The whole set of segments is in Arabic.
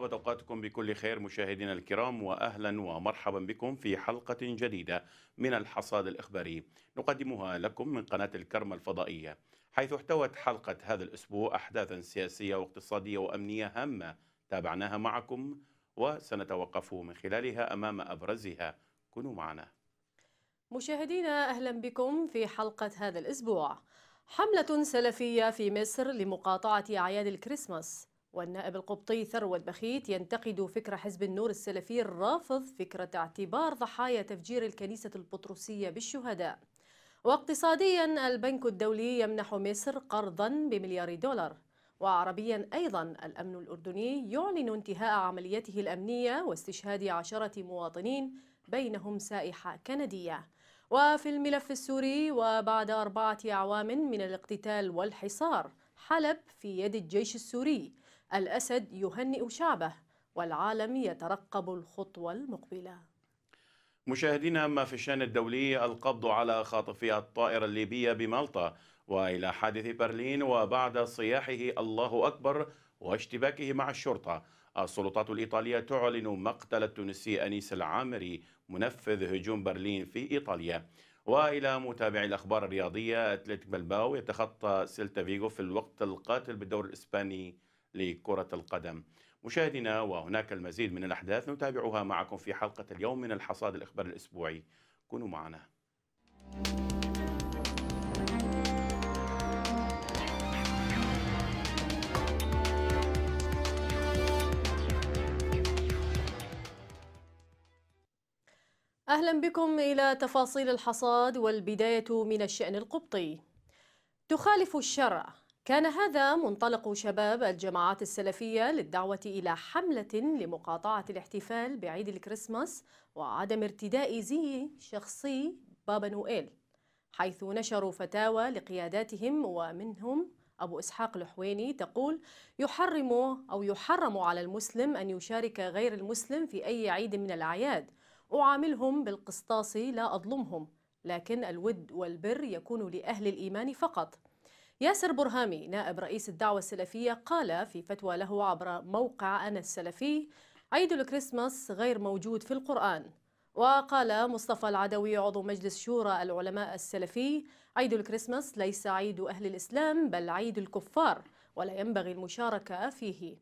طابت اوقاتكم بكل خير مشاهدينا الكرام واهلا ومرحبا بكم في حلقه جديده من الحصاد الاخباري نقدمها لكم من قناه الكرمه الفضائيه حيث احتوت حلقه هذا الاسبوع احداثا سياسيه واقتصاديه وامنيه هامه تابعناها معكم وسنتوقف من خلالها امام ابرزها كونوا معنا مشاهدينا اهلا بكم في حلقه هذا الاسبوع حمله سلفيه في مصر لمقاطعه اعياد الكريسماس والنائب القبطي ثروت بخيت ينتقد فكرة حزب النور السلفي الرافض فكرة اعتبار ضحايا تفجير الكنيسة البطرسية بالشهداء واقتصاديا البنك الدولي يمنح مصر قرضا بمليار دولار وعربيا أيضا الأمن الأردني يعلن انتهاء عمليته الأمنية واستشهاد عشرة مواطنين بينهم سائحة كندية وفي الملف السوري وبعد أربعة أعوام من الاقتتال والحصار حلب في يد الجيش السوري الأسد يهنئ شعبه والعالم يترقب الخطوة المقبلة مشاهدينا ما في الشان الدولي القبض على خاطفي الطائرة الليبية بمالطا وإلى حادث برلين وبعد صياحه الله أكبر واشتباكه مع الشرطة السلطات الإيطالية تعلن مقتل التونسي أنيس العامري منفذ هجوم برلين في إيطاليا وإلى متابعي الأخبار الرياضية أتلتيك بلباو يتخطى سيلتا فيغو في الوقت القاتل بالدور الإسباني لكرة القدم مشاهدينا وهناك المزيد من الأحداث نتابعها معكم في حلقة اليوم من الحصاد الإخبار الأسبوعي كونوا معنا أهلا بكم إلى تفاصيل الحصاد والبداية من الشأن القبطي تخالف الشرع كان هذا منطلق شباب الجماعات السلفية للدعوة إلى حملة لمقاطعة الاحتفال بعيد الكريسماس وعدم ارتداء زي شخصي بابا نويل حيث نشروا فتاوى لقياداتهم ومنهم أبو إسحاق الحويني تقول يحرم أو يحرم على المسلم أن يشارك غير المسلم في أي عيد من الأعياد أعاملهم بالقسطاس لا أظلمهم لكن الود والبر يكون لأهل الإيمان فقط ياسر برهامي نائب رئيس الدعوة السلفية قال في فتوى له عبر موقع أنا السلفي عيد الكريسماس غير موجود في القرآن وقال مصطفى العدوي عضو مجلس شورى العلماء السلفي عيد الكريسماس ليس عيد أهل الإسلام بل عيد الكفار ولا ينبغي المشاركة فيه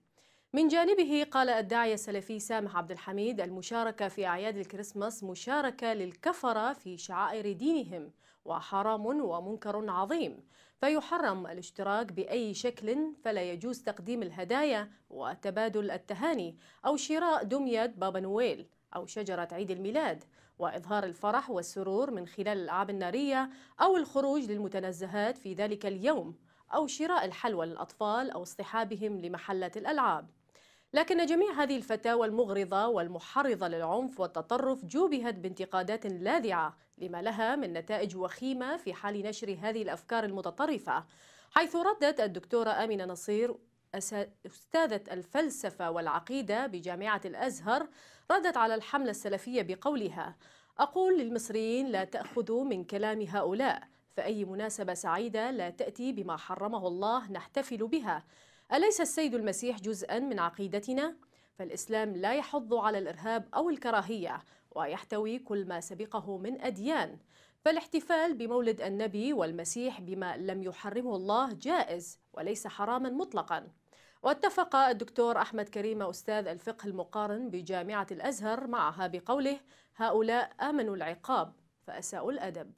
من جانبه قال الداعية السلفي سامح عبد الحميد المشاركة في أعياد الكريسماس مشاركة للكفرة في شعائر دينهم وحرام ومنكر عظيم فيحرم الاشتراك بأي شكل فلا يجوز تقديم الهدايا وتبادل التهاني أو شراء دمية بابا نويل أو شجرة عيد الميلاد وإظهار الفرح والسرور من خلال الألعاب النارية أو الخروج للمتنزهات في ذلك اليوم أو شراء الحلوى للأطفال أو اصطحابهم لمحلة الألعاب لكن جميع هذه الفتاوى المغرضة والمحرضة للعنف والتطرف جوبهت بانتقادات لاذعة لما لها من نتائج وخيمة في حال نشر هذه الأفكار المتطرفة حيث ردت الدكتورة آمنة نصير أستاذة الفلسفة والعقيدة بجامعة الأزهر ردت على الحملة السلفية بقولها أقول للمصريين لا تأخذوا من كلام هؤلاء فأي مناسبة سعيدة لا تأتي بما حرمه الله نحتفل بها أليس السيد المسيح جزءا من عقيدتنا؟ فالإسلام لا يحض على الإرهاب أو الكراهية ويحتوي كل ما سبقه من أديان فالاحتفال بمولد النبي والمسيح بما لم يحرمه الله جائز وليس حراما مطلقا واتفق الدكتور أحمد كريم أستاذ الفقه المقارن بجامعة الأزهر معها بقوله هؤلاء آمنوا العقاب فأساءوا الأدب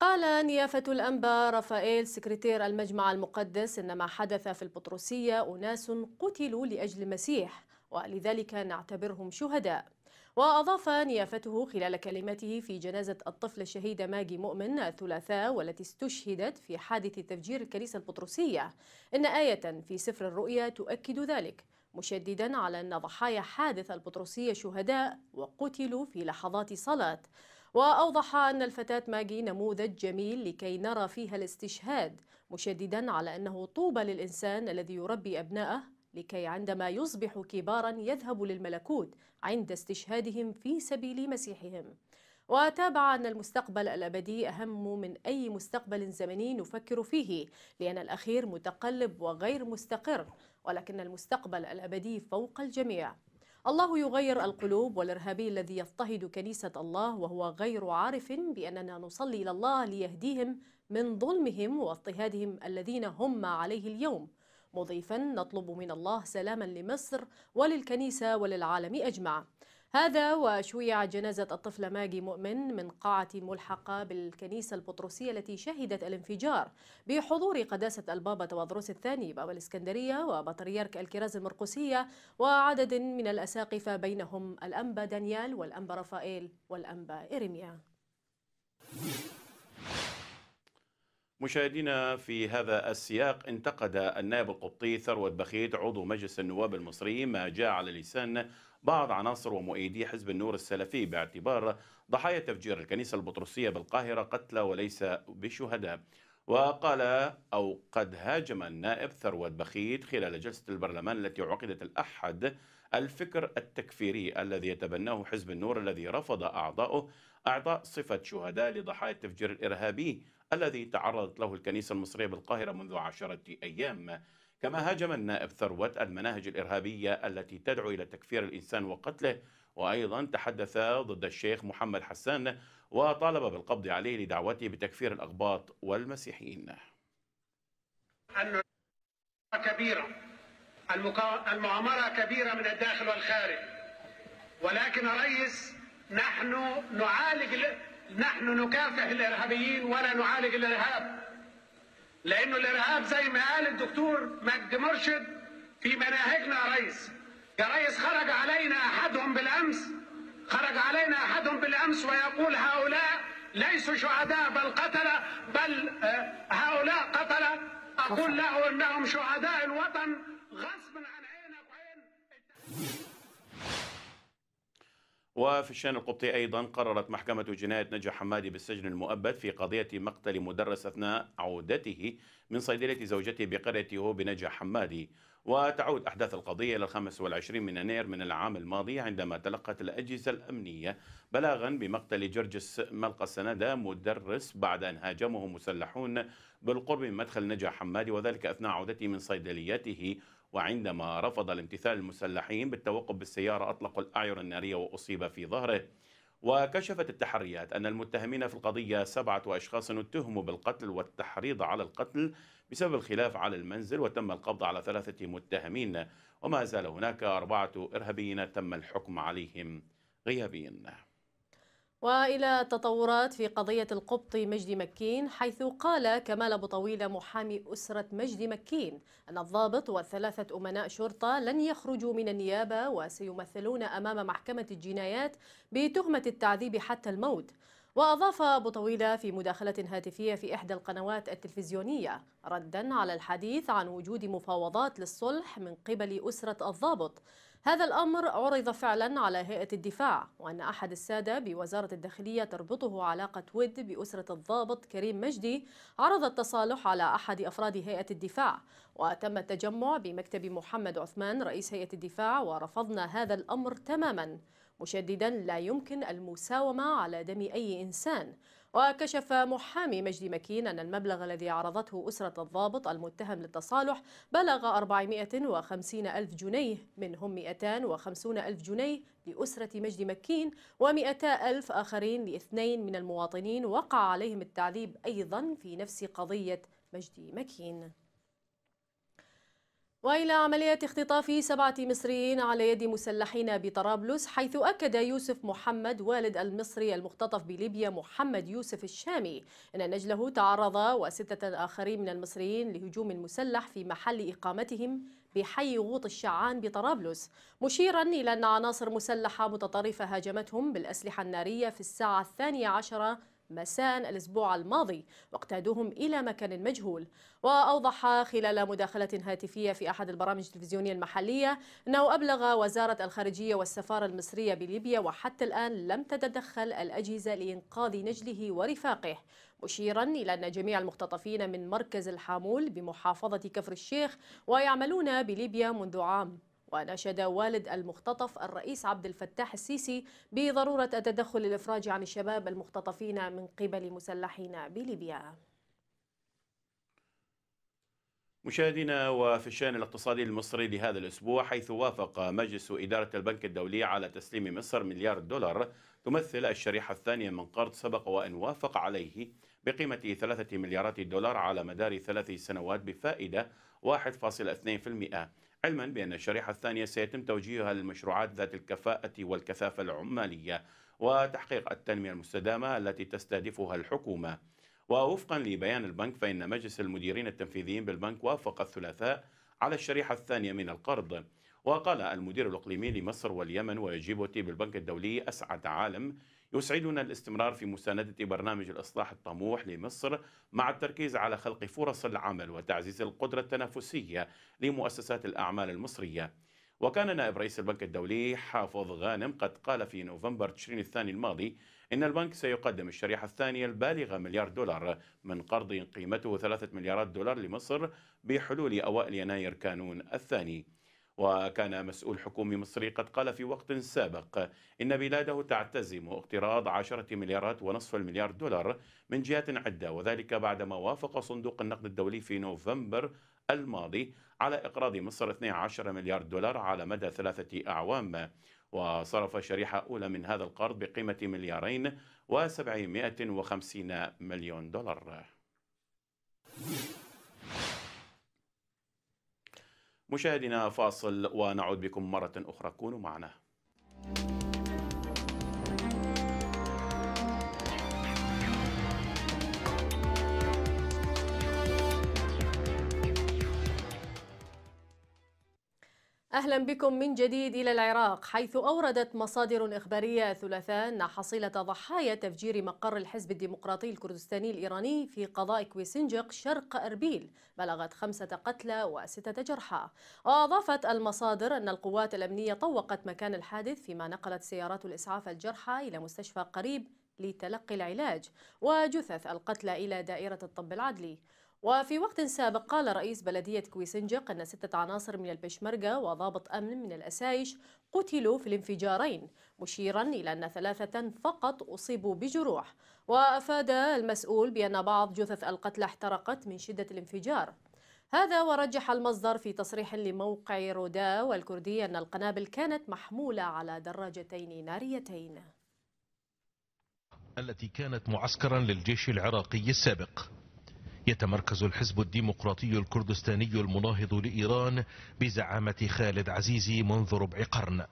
قال نيافة الأنبا رافائيل سكرتير المجمع المقدس إن ما حدث في البطرسية أناس قتلوا لأجل المسيح ولذلك نعتبرهم شهداء وأضاف نيافته خلال كلمته في جنازة الطفل الشهيدة ماجي مؤمن الثلاثاء والتي استشهدت في حادث تفجير الكنيسة البطرسية إن آية في سفر الرؤيا تؤكد ذلك مشددا على أن ضحايا حادث البطرسية شهداء وقتلوا في لحظات صلاة وأوضح أن الفتاة ماجي نموذج جميل لكي نرى فيها الاستشهاد مشددا على أنه طوبى للإنسان الذي يربي أبنائه لكي عندما يصبح كبارا يذهبوا للملكوت عند استشهادهم في سبيل مسيحهم وتابع أن المستقبل الأبدي أهم من أي مستقبل زمني نفكر فيه لأن الأخير متقلب وغير مستقر ولكن المستقبل الأبدي فوق الجميع الله يغير القلوب والإرهابي الذي يضطهد كنيسة الله وهو غير عارف بأننا نصلي إلى الله ليهديهم من ظلمهم واضطهادهم الذين هم عليه اليوم مضيفا نطلب من الله سلاما لمصر وللكنيسة وللعالم أجمع هذا وشيع جنازة الطفلة ماجي مؤمن من قاعة ملحقة بالكنيسة البطرسية التي شهدت الانفجار بحضور قداسة البابا تواضروس الثاني بابا الإسكندرية وبطريرك الكراز المرقسية وعدد من الأساقفة بينهم الأنبا دانيال والأنبا رافائيل والأنبا إرميا مشاهدينا في هذا السياق انتقد النائب القبطي ثروت بخيت عضو مجلس النواب المصري ما جاء على لسان بعض عناصر ومؤيدي حزب النور السلفي باعتبار ضحايا تفجير الكنيسة البطرسية بالقاهرة قتلى وليس بشهداء وقال أو قد هاجم النائب ثروت بخيت خلال جلسة البرلمان التي عقدت الأحد الفكر التكفيري الذي يتبناه حزب النور الذي رفض أعضاؤه أعطاء صفة شهداء لضحايا التفجير الإرهابي الذي تعرضت له الكنيسة المصرية بالقاهرة منذ عشرة أيام كما هاجم النائب ثروت المناهج الإرهابية التي تدعو إلى تكفير الإنسان وقتله وأيضا تحدث ضد الشيخ محمد حسان وطالب بالقبض عليه لدعوته بتكفير الأقباط والمسيحيين كبيرة المؤامرة كبيرة من الداخل والخارج ولكن الرئيس نحن نعالج نحن نكافح الإرهابيين ولا نعالج الإرهاب لانه الارهاب زي ما قال الدكتور مجد مرشد في مناهجنا يا ريس يا ريس خرج علينا احدهم بالامس خرج علينا احدهم بالامس ويقول هؤلاء ليسوا شهداء بل قتله بل آه، هؤلاء قتله اقول له انهم شهداء الوطن غصبا عن عينك وعين وفي الشان القبطي أيضا قررت محكمة جناية نجا حمادي بالسجن المؤبد في قضية مقتل مدرس أثناء عودته من صيدلية زوجته بقرية هو بنجا حمادي وتعود أحداث القضية إلى 25 من يناير من العام الماضي عندما تلقت الأجهزة الأمنية بلاغا بمقتل جرجس ملقى السندة مدرس بعد أن هاجمه مسلحون بالقرب من مدخل نجا حمادي وذلك أثناء عودته من صيدليته وعندما رفض الامتثال المسلحين بالتوقف بالسيارة أطلقوا الأعير النارية وأصيب في ظهره وكشفت التحريات أن المتهمين في القضية سبعة أشخاص اتهموا بالقتل والتحريض على القتل بسبب الخلاف على المنزل وتم القبض على ثلاثة متهمين وما زال هناك أربعة إرهابيين تم الحكم عليهم غيابيا والى تطورات في قضيه القبطي مجدي مكين حيث قال كمال ابو طويله محامي اسره مجدي مكين ان الضابط وثلاثه امناء شرطه لن يخرجوا من النيابه وسيمثلون امام محكمه الجنايات بتهمه التعذيب حتى الموت وأضاف أبو طويلة في مداخلة هاتفية في إحدى القنوات التلفزيونية ردا على الحديث عن وجود مفاوضات للصلح من قبل أسرة الضابط هذا الأمر عرض فعلا على هيئة الدفاع وأن أحد السادة بوزارة الداخلية تربطه علاقة ود بأسرة الضابط كريم مجدي عرض التصالح على أحد أفراد هيئة الدفاع وتم التجمع بمكتب محمد عثمان رئيس هيئة الدفاع ورفضنا هذا الأمر تماما مشددا لا يمكن المساومة على دم أي إنسان وكشف محامي مجدي مكين أن المبلغ الذي عرضته أسرة الضابط المتهم للتصالح بلغ 450 ألف جنيه منهم 250 ألف جنيه لأسرة مجدي مكين و200 ألف آخرين لاثنين من المواطنين وقع عليهم التعذيب أيضا في نفس قضية مجدي مكين وإلى عملية اختطاف سبعة مصريين على يد مسلحين بطرابلس حيث أكد يوسف محمد والد المصري المختطف بليبيا محمد يوسف الشامي أن نجله تعرض وستة آخرين من المصريين لهجوم مسلح في محل إقامتهم بحي غوط الشعان بطرابلس مشيرا إلى أن عناصر مسلحة متطرفة هاجمتهم بالأسلحة النارية في الساعة الثانية عشرة مساء الأسبوع الماضي واقتادوهم إلى مكان مجهول وأوضح خلال مداخلة هاتفية في أحد البرامج التلفزيونية المحلية أنه أبلغ وزارة الخارجية والسفارة المصرية بليبيا وحتى الآن لم تتدخل الأجهزة لإنقاذ نجله ورفاقه مشيرا إلى أن جميع المختطفين من مركز الحامول بمحافظة كفر الشيخ ويعملون بليبيا منذ عام وناشد والد المختطف الرئيس عبد الفتاح السيسي بضرورة التدخل الإفراج عن الشباب المختطفين من قبل مسلحين بليبيا مشاهدينا وفي الشأن الاقتصادي المصري لهذا الأسبوع حيث وافق مجلس إدارة البنك الدولي على تسليم مصر مليار دولار تمثل الشريحة الثانية من قرض سبق وأن وافق عليه بقيمة ثلاثة مليارات دولار على مدار ثلاث سنوات بفائدة 1.2% علما بأن الشريحة الثانية سيتم توجيهها للمشروعات ذات الكفاءة والكثافة العمالية وتحقيق التنمية المستدامة التي تستهدفها الحكومة ووفقا لبيان البنك فإن مجلس المديرين التنفيذيين بالبنك وافق الثلاثاء على الشريحة الثانية من القرض وقال المدير الإقليمي لمصر واليمن وجيبوتي بالبنك الدولي أسعد عالم يسعدنا الاستمرار في مساندة برنامج الإصلاح الطموح لمصر مع التركيز على خلق فرص العمل وتعزيز القدرة التنافسية لمؤسسات الأعمال المصرية وكان نائب رئيس البنك الدولي حافظ غانم قد قال في نوفمبر تشرين الثاني الماضي إن البنك سيقدم الشريحة الثانية البالغة مليار دولار من قرض قيمته ثلاثة مليارات دولار لمصر بحلول أوائل يناير كانون الثاني وكان مسؤول حكومي مصري قد قال في وقت سابق إن بلاده تعتزم اقتراض عشرة مليارات ونصف المليار دولار من جهات عدة وذلك بعدما وافق صندوق النقد الدولي في نوفمبر الماضي على إقراض مصر 12 مليار دولار على مدى ثلاثة أعوام وصرف شريحة أولى من هذا القرض بقيمة مليارين و750 مليون دولار مشاهدينا فاصل ونعود بكم مرة أخرى كونوا معنا أهلا بكم من جديد إلى العراق حيث أوردت مصادر إخبارية ثلاثاء أن حصيلة ضحايا تفجير مقر الحزب الديمقراطي الكردستاني الإيراني في قضاء كويسنجق شرق أربيل بلغت خمسة قتلى وستة جرحى وأضافت المصادر أن القوات الأمنية طوقت مكان الحادث فيما نقلت سيارات الإسعاف الجرحى إلى مستشفى قريب لتلقي العلاج وجثث القتلى إلى دائرة الطب العدلي وفي وقت سابق قال رئيس بلدية كويسنجق أن ستة عناصر من البشمركة وضابط أمن من الأسايش قتلوا في الانفجارين مشيرا إلى أن ثلاثة فقط أصيبوا بجروح وأفاد المسؤول بأن بعض جثث القتلى احترقت من شدة الانفجار هذا ورجح المصدر في تصريح لموقع رودا والكردي أن القنابل كانت محمولة على دراجتين ناريتين التي كانت معسكرا للجيش العراقي السابق يتمركز الحزب الديمقراطي الكردستاني المناهض لإيران بزعامة خالد عزيزي منذ ربع قرن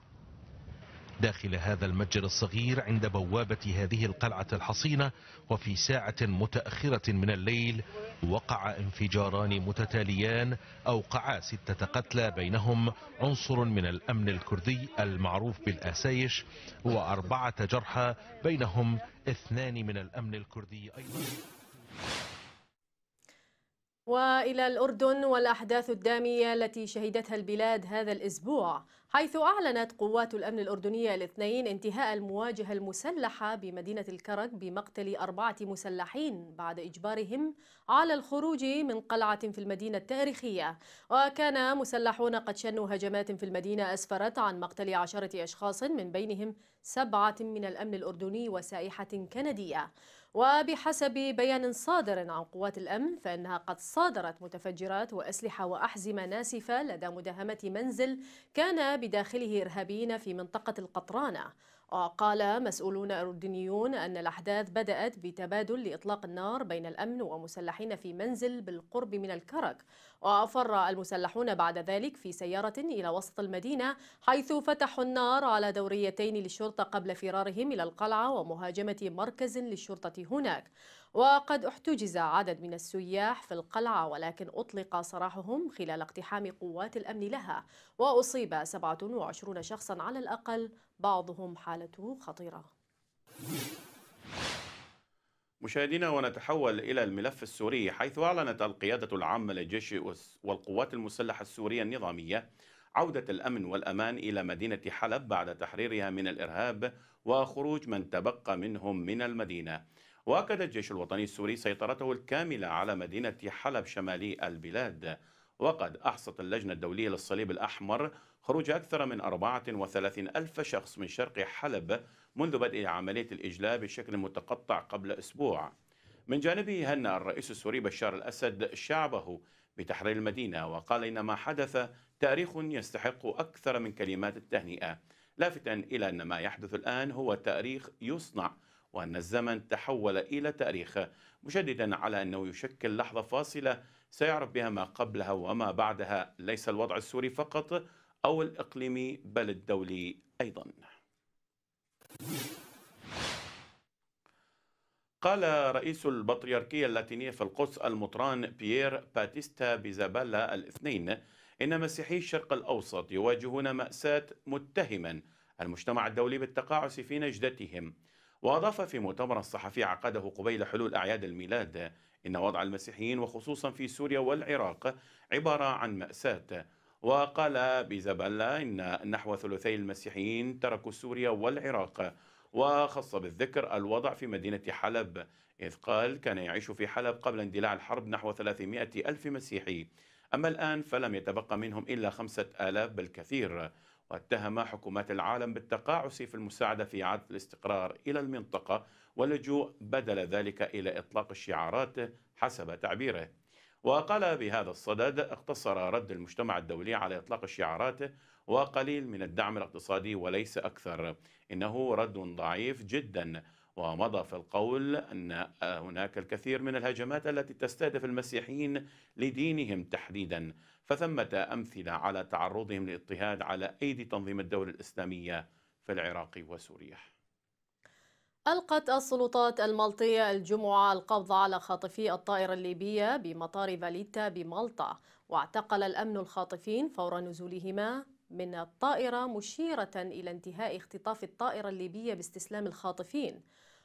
داخل هذا المتجر الصغير عند بوابة هذه القلعة الحصينة وفي ساعة متأخرة من الليل وقع انفجاران متتاليان أوقعا ستة قتلى بينهم عنصر من الأمن الكردي المعروف بالآسايش وأربعة جرحى بينهم اثنان من الأمن الكردي أيضا والى الاردن والاحداث الداميه التي شهدتها البلاد هذا الاسبوع حيث اعلنت قوات الامن الاردنيه الاثنين انتهاء المواجهه المسلحه بمدينه الكرك بمقتل اربعه مسلحين بعد اجبارهم على الخروج من قلعه في المدينه التاريخيه وكان مسلحون قد شنوا هجمات في المدينه اسفرت عن مقتل عشره اشخاص من بينهم سبعه من الامن الاردني وسائحه كنديه وبحسب بيان صادر عن قوات الأمن فإنها قد صادرت متفجرات وأسلحة وأحزمة ناسفة لدى مداهمة منزل كان بداخله إرهابيين في منطقة القطرانة وقال مسؤولون أردنيون أن الأحداث بدأت بتبادل لإطلاق النار بين الأمن ومسلحين في منزل بالقرب من الكرك وأفر المسلحون بعد ذلك في سيارة إلى وسط المدينة حيث فتحوا النار على دوريتين للشرطة قبل فرارهم إلى القلعة ومهاجمة مركز للشرطة هناك وقد احتجز عدد من السياح في القلعة ولكن أطلق سراحهم خلال اقتحام قوات الأمن لها وأصيب 27 شخصا على الأقل بعضهم حالته خطيرة مشاهدينا ونتحول إلى الملف السوري حيث أعلنت القيادة العامة للجيش والقوات المسلحة السورية النظامية عودة الأمن والأمان إلى مدينة حلب بعد تحريرها من الإرهاب وخروج من تبقى منهم من المدينة واكد الجيش الوطني السوري سيطرته الكامله على مدينه حلب شمالي البلاد وقد احصت اللجنه الدوليه للصليب الاحمر خروج اكثر من 34 الف شخص من شرق حلب منذ بدء عمليه الاجلاء بشكل متقطع قبل اسبوع من جانبه هنأ الرئيس السوري بشار الأسد شعبه بتحرير المدينة وقال إن ما حدث تاريخ يستحق أكثر من كلمات التهنئة لافتا إلى أن ما يحدث الآن هو تاريخ يصنع وأن الزمن تحول إلى تاريخ مشددا على أنه يشكل لحظة فاصلة سيعرف بها ما قبلها وما بعدها ليس الوضع السوري فقط أو الإقليمي بل الدولي أيضا قال رئيس البطريركية اللاتينية في القدس المطران بيير باتيستا بيزابالا الاثنين إن مسيحي الشرق الأوسط يواجهون مأساة متهما المجتمع الدولي بالتقاعس في نجدتهم وأضاف في مؤتمر صحفي عقده قبيل حلول أعياد الميلاد إن وضع المسيحيين وخصوصا في سوريا والعراق عبارة عن مأساة وقال بيزابلا إن نحو ثلثي المسيحيين تركوا سوريا والعراق وخص بالذكر الوضع في مدينة حلب إذ قال كان يعيش في حلب قبل اندلاع الحرب نحو 300 ألف مسيحي أما الآن فلم يتبقى منهم إلا خمسة آلاف بالكثير واتهم حكومات العالم بالتقاعس في المساعدة في إعادة الاستقرار إلى المنطقة واللجوء بدل ذلك إلى إطلاق الشعارات حسب تعبيره وقال بهذا الصدد اقتصر رد المجتمع الدولي على إطلاق الشعارات وقليل من الدعم الاقتصادي وليس أكثر إنه رد ضعيف جداً ومضى في القول أن هناك الكثير من الهجمات التي تستهدف المسيحيين لدينهم تحديدا فثمة أمثلة على تعرضهم للاضطهاد على أيدي تنظيم الدولة الإسلامية في العراق وسوريا ألقت السلطات المالطية الجمعة القبض على خاطفي الطائرة الليبية بمطار فاليتا بمالطا واعتقل الأمن الخاطفين فور نزولهما من الطائرة مشيرة إلى انتهاء اختطاف الطائرة الليبية باستسلام الخاطفين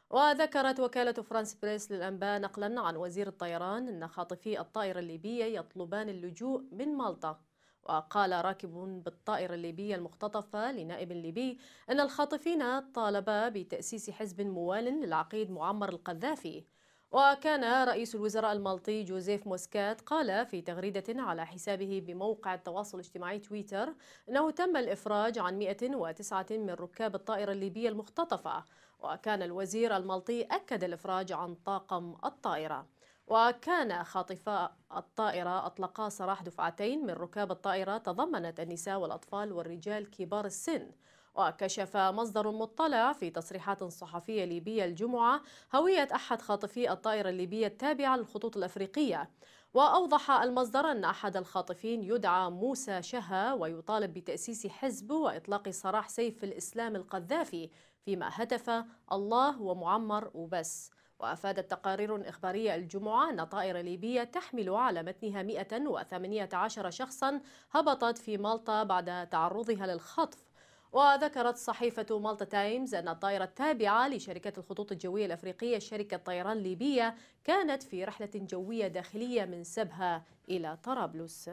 وذكرت وكالة فرانس بريس للأنباء نقلا عن وزير الطيران أن خاطفي الطائرة الليبية يطلبان اللجوء من مالطا وقال راكب بالطائرة الليبية المختطفة لنائب ليبي أن الخاطفين طالبا بتأسيس حزب موال للعقيد معمر القذافي وكان رئيس الوزراء المالطي جوزيف موسكات قال في تغريدة على حسابه بموقع التواصل الاجتماعي تويتر أنه تم الإفراج عن 109 من ركاب الطائرة الليبية المختطفة وكان الوزير المالطي أكد الإفراج عن طاقم الطائرة وكان خاطفا الطائرة أطلقا سراح دفعتين من ركاب الطائرة تضمنت النساء والأطفال والرجال كبار السن وكشف مصدر مطلع في تصريحات صحفية ليبية الجمعة هوية أحد خاطفي الطائرة الليبية التابعة للخطوط الأفريقية وأوضح المصدر أن أحد الخاطفين يدعى موسى شها ويطالب بتأسيس حزب وإطلاق سراح سيف الإسلام القذافي فيما هتف الله ومعمر وبس وأفادت تقارير إخبارية الجمعة أن طائرة ليبية تحمل على متنها 118 شخصا هبطت في مالطا بعد تعرضها للخطف وذكرت صحيفة مالطا تايمز أن الطائرة التابعة لشركة الخطوط الجوية الأفريقية شركة طيران ليبية كانت في رحلة جوية داخلية من سبها إلى طرابلس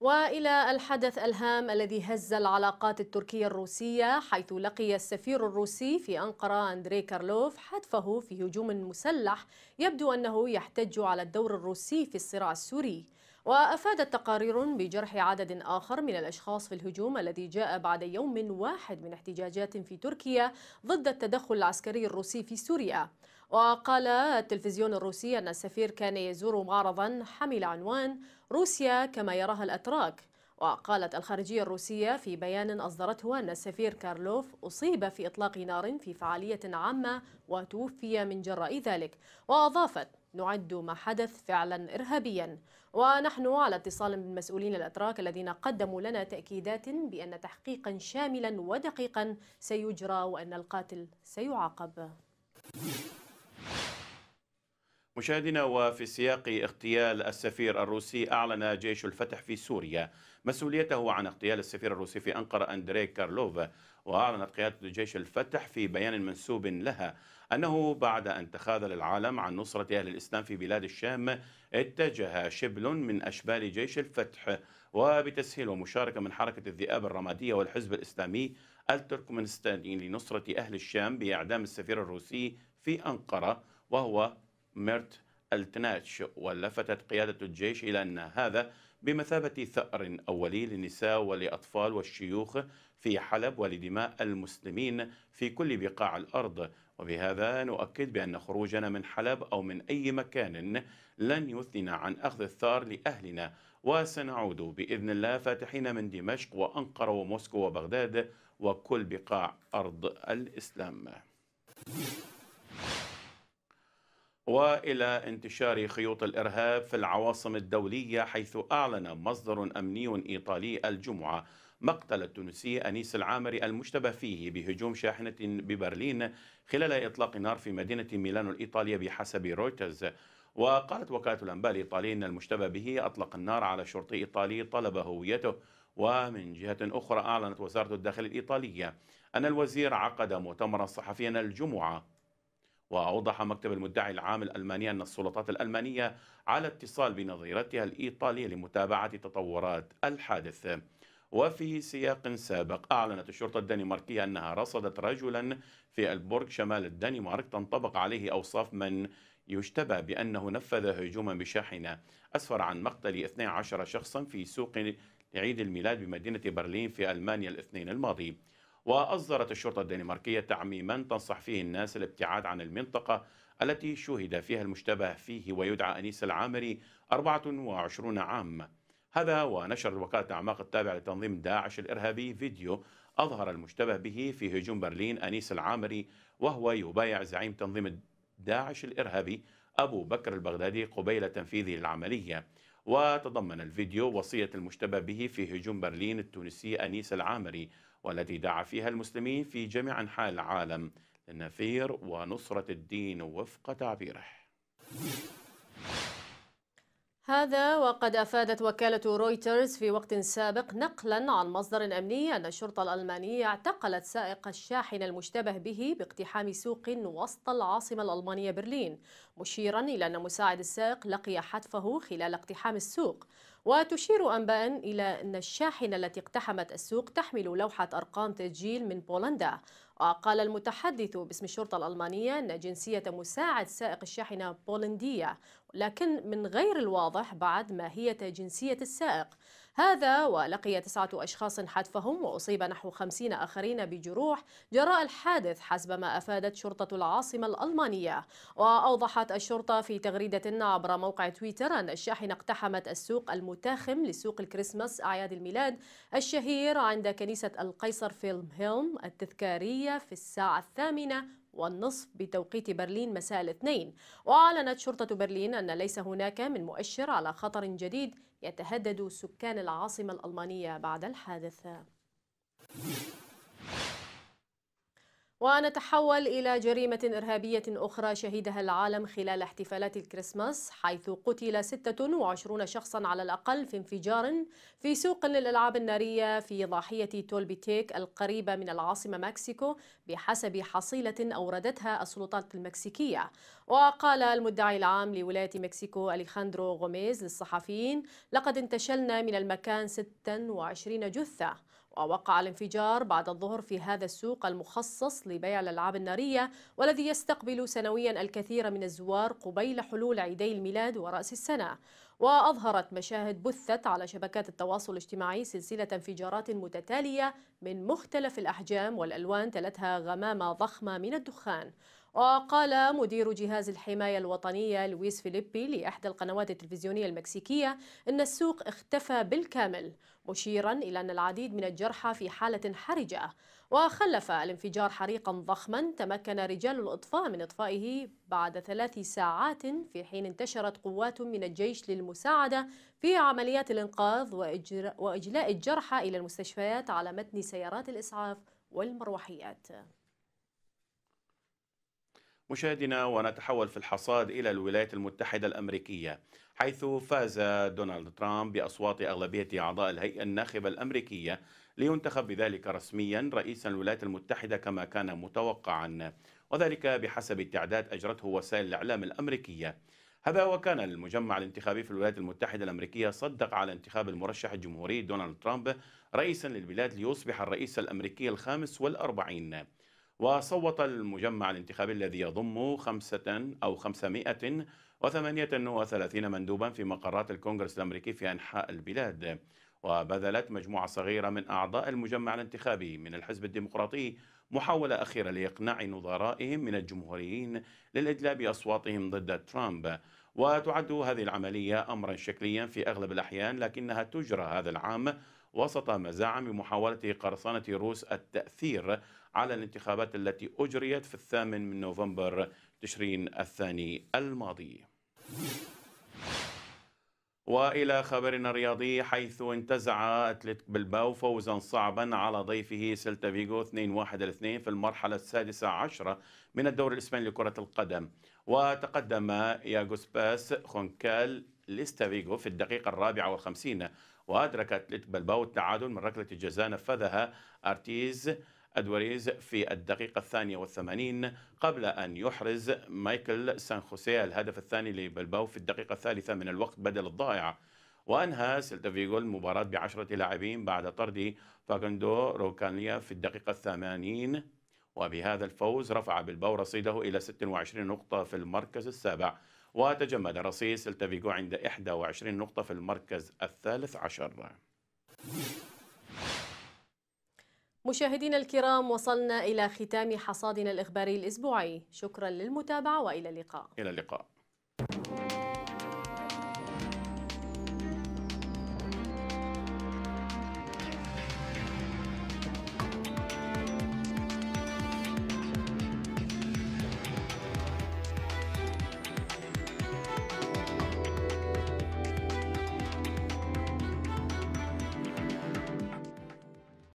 والى الحدث الهام الذي هز العلاقات التركيه الروسيه حيث لقي السفير الروسي في انقره اندري كارلوف حتفه في هجوم مسلح يبدو انه يحتج على الدور الروسي في الصراع السوري وأفادت تقارير بجرح عدد آخر من الأشخاص في الهجوم الذي جاء بعد يوم واحد من احتجاجات في تركيا ضد التدخل العسكري الروسي في سوريا وقال التلفزيون الروسي أن السفير كان يزور معرضا حمل عنوان روسيا كما يراها الأتراك وقالت الخارجية الروسية في بيان أصدرته أن السفير كارلوف أصيب في إطلاق نار في فعالية عامة وتوفي من جراء ذلك وأضافت نعد ما حدث فعلا إرهابيا ونحن على اتصال بالمسؤولين الأتراك الذين قدموا لنا تأكيدات بأن تحقيقا شاملا ودقيقا سيجرى وأن القاتل سيعاقب مشاهدينا وفي سياق اغتيال السفير الروسي أعلن جيش الفتح في سوريا مسؤوليته عن اغتيال السفير الروسي في أنقرة أندري كارلوف وأعلنت قيادة جيش الفتح في بيان منسوب لها أنه بعد أن تخاذل العالم عن نصرة أهل الإسلام في بلاد الشام اتجه شبل من أشبال جيش الفتح وبتسهيل ومشاركة من حركة الذئاب الرمادية والحزب الإسلامي التركمانستاني لنصرة أهل الشام بإعدام السفير الروسي في أنقرة وهو ميرت التناتش ولفتت قيادة الجيش إلى أن هذا بمثابة ثأر أولي للنساء ولأطفال والشيوخ في حلب ولدماء المسلمين في كل بقاع الأرض وبهذا نؤكد بأن خروجنا من حلب أو من أي مكان لن يثنينا عن أخذ الثار لأهلنا وسنعود بإذن الله فاتحين من دمشق وأنقرة وموسكو وبغداد وكل بقاع أرض الإسلام والى انتشار خيوط الارهاب في العواصم الدوليه حيث اعلن مصدر امني ايطالي الجمعه مقتل التونسي أنيس العامري المشتبه فيه بهجوم شاحنة ببرلين خلال إطلاق نار في مدينة ميلانو الإيطالية بحسب رويترز وقالت وكالة الأنباء الإيطالية أن المشتبه به أطلق النار على شرطي إيطالي طلب هويته ومن جهة أخرى أعلنت وزارة الداخلية الإيطالية أن الوزير عقد مؤتمرا صحفيا الجمعة وأوضح مكتب المدعي العام الألماني أن السلطات الألمانية على اتصال بنظيرتها الإيطالية لمتابعة تطورات الحادث وفي سياق سابق أعلنت الشرطة الدنماركية أنها رصدت رجلا في البورغ شمال الدنمارك تنطبق عليه أوصاف من يشتبه بأنه نفذ هجوما بشاحنة أسفر عن مقتل 12 شخصا في سوق عيد الميلاد بمدينة برلين في ألمانيا الاثنين الماضي وأصدرت الشرطة الدنماركية تعميما تنصح فيه الناس الابتعاد عن المنطقة التي شهد فيها المشتبه فيه ويدعى أنيس العامري 24 عام هذا ونشر وكالة أعماق التابعة لتنظيم داعش الإرهابي فيديو أظهر المشتبه به في هجوم برلين أنيس العامري وهو يبايع زعيم تنظيم داعش الإرهابي أبو بكر البغدادي قبيل تنفيذه العملية وتضمن الفيديو وصية المشتبه به في هجوم برلين التونسي أنيس العامري والتي دعا فيها المسلمين في جميع أنحاء العالم للنفير ونصرة الدين وفق تعبيره هذا وقد أفادت وكالة رويترز في وقت سابق نقلا عن مصدر أمني أن الشرطة الألمانية اعتقلت سائق الشاحنة المشتبه به باقتحام سوق وسط العاصمة الألمانية برلين مشيرا إلى أن مساعد السائق لقي حتفه خلال اقتحام السوق وتشير أنباء إلى أن الشاحنة التي اقتحمت السوق تحمل لوحة أرقام تسجيل من بولندا وقال المتحدث باسم الشرطة الألمانية أن جنسية مساعد سائق الشاحنة بولندية لكن من غير الواضح بعد ما هي جنسية السائق هذا ولقي تسعة أشخاص حتفهم وأصيب نحو خمسين آخرين بجروح جراء الحادث حسب ما أفادت شرطة العاصمة الألمانية وأوضحت الشرطة في تغريدة عبر موقع تويتر أن الشاحنة اقتحمت السوق المتاخم لسوق الكريسماس أعياد الميلاد الشهير عند كنيسة القيصر فيلم هيلم التذكارية في الساعة الثامنة والنصف بتوقيت برلين مساء الاثنين وأعلنت شرطة برلين أن ليس هناك من مؤشر على خطر جديد يتهدد سكان العاصمة الألمانية بعد الحادث ونتحول إلى جريمة إرهابية أخرى شهدها العالم خلال احتفالات الكريسماس حيث قتل 26 شخصا على الأقل في انفجار في سوق للألعاب النارية في ضاحية تولبيتيك القريبة من العاصمة مكسيكو بحسب حصيلة أوردتها السلطات المكسيكية وقال المدعي العام لولاية مكسيكو أليخاندرو غوميز للصحفيين لقد انتشلنا من المكان 26 جثة ووقع الانفجار بعد الظهر في هذا السوق المخصص لبيع الألعاب النارية والذي يستقبل سنويا الكثير من الزوار قبيل حلول عيدي الميلاد ورأس السنة وأظهرت مشاهد بثت على شبكات التواصل الاجتماعي سلسلة انفجارات متتالية من مختلف الأحجام والألوان تلتها غمامة ضخمة من الدخان وقال مدير جهاز الحماية الوطنية لويس فيليبي لإحدى القنوات التلفزيونية المكسيكية أن السوق اختفى بالكامل مشيرا إلى أن العديد من الجرحى في حالة حرجة وخلف الانفجار حريقا ضخما تمكن رجال الإطفاء من إطفائه بعد ثلاث ساعات في حين انتشرت قوات من الجيش للمساعدة في عمليات الإنقاذ وإجلاء الجرحى إلى المستشفيات على متن سيارات الإسعاف والمروحيات مشاهدينا ونتحول في الحصاد إلى الولايات المتحدة الأمريكية حيث فاز دونالد ترامب بأصوات أغلبية أعضاء الهيئة الناخبة الأمريكية لينتخب بذلك رسميا رئيسا الولايات المتحدة كما كان متوقعا وذلك بحسب التعداد أجرته وسائل الإعلام الأمريكية هذا وكان المجمع الانتخابي في الولايات المتحدة الأمريكية صدق على انتخاب المرشح الجمهوري دونالد ترامب رئيسا للبلاد ليصبح الرئيس الأمريكي الخامس والأربعين وصوت المجمع الانتخابي الذي يضم خمسة أو 538 مندوبا في مقرات الكونغرس الأمريكي في أنحاء البلاد وبذلت مجموعة صغيرة من أعضاء المجمع الانتخابي من الحزب الديمقراطي محاولة أخيرة لإقناع نظرائهم من الجمهوريين للإدلاء بأصواتهم ضد ترامب وتعد هذه العملية أمرا شكليا في أغلب الأحيان لكنها تجرى هذا العام وسط مزاعم بمحاولة قرصنة روس التأثير على الانتخابات التي أجريت في الثامن من نوفمبر تشرين الثاني الماضي والى خبرنا الرياضي حيث انتزع اتلتيك بلباو فوزا صعبا على ضيفه سيلتا فيغو 2-1-2 في المرحله السادسه عشره من الدوري الاسباني لكره القدم وتقدم باس خونكال ليستافيغو في الدقيقه الرابعه والخمسين وادرك اتلتيك بلباو التعادل من ركله الجزاء نفذها ارتيز أدواريز في الدقيقة الثانية والثمانين قبل أن يحرز مايكل سان خوسيه الهدف الثاني لبلباو في الدقيقة الثالثة من الوقت بدل الضائع وأنهى سيلتا فيجو المباراة بعشرة لاعبين بعد طرد فاكندو روكانيا في الدقيقة الثمانين وبهذا الفوز رفع بلباو رصيده إلى 26 نقطة في المركز السابع وتجمد رصيد سيلتا عند 21 نقطة في المركز الثالث عشر مشاهدينا الكرام وصلنا إلى ختام حصادنا الإخباري الأسبوعي شكرا للمتابعة وإلى اللقاء إلى اللقاء